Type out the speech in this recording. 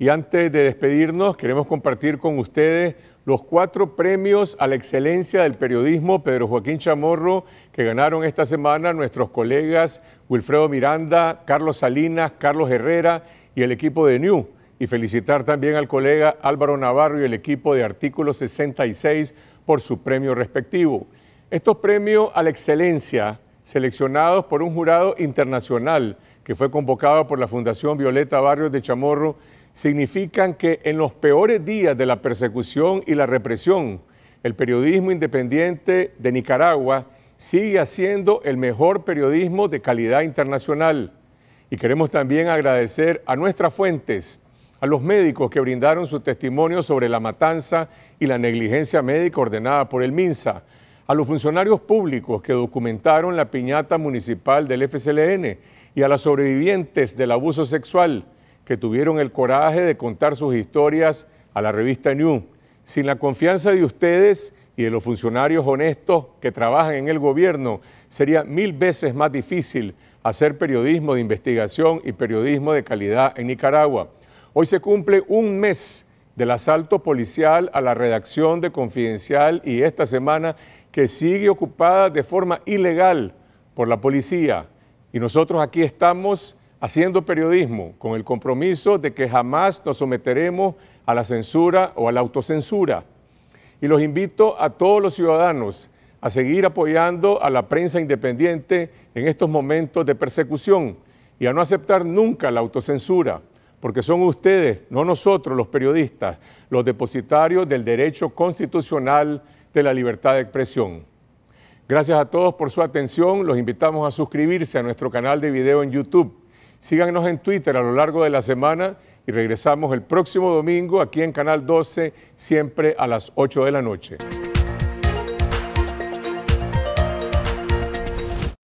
Y antes de despedirnos, queremos compartir con ustedes los cuatro premios a la excelencia del periodismo Pedro Joaquín Chamorro que ganaron esta semana nuestros colegas Wilfredo Miranda, Carlos Salinas, Carlos Herrera y el equipo de New. Y felicitar también al colega Álvaro Navarro y el equipo de Artículo 66 por su premio respectivo. Estos premios a la excelencia, seleccionados por un jurado internacional que fue convocado por la Fundación Violeta Barrios de Chamorro, significan que en los peores días de la persecución y la represión, el periodismo independiente de Nicaragua sigue siendo el mejor periodismo de calidad internacional. Y queremos también agradecer a nuestras fuentes, a los médicos que brindaron su testimonio sobre la matanza y la negligencia médica ordenada por el MINSA, a los funcionarios públicos que documentaron la piñata municipal del FCLN y a las sobrevivientes del abuso sexual que tuvieron el coraje de contar sus historias a la revista New. Sin la confianza de ustedes y de los funcionarios honestos que trabajan en el gobierno, sería mil veces más difícil hacer periodismo de investigación y periodismo de calidad en Nicaragua. Hoy se cumple un mes del asalto policial a la redacción de Confidencial y esta semana que sigue ocupada de forma ilegal por la policía. Y nosotros aquí estamos haciendo periodismo con el compromiso de que jamás nos someteremos a la censura o a la autocensura. Y los invito a todos los ciudadanos a seguir apoyando a la prensa independiente en estos momentos de persecución y a no aceptar nunca la autocensura, porque son ustedes, no nosotros los periodistas, los depositarios del derecho constitucional de la libertad de expresión. Gracias a todos por su atención, los invitamos a suscribirse a nuestro canal de video en YouTube Síganos en Twitter a lo largo de la semana y regresamos el próximo domingo aquí en Canal 12, siempre a las 8 de la noche.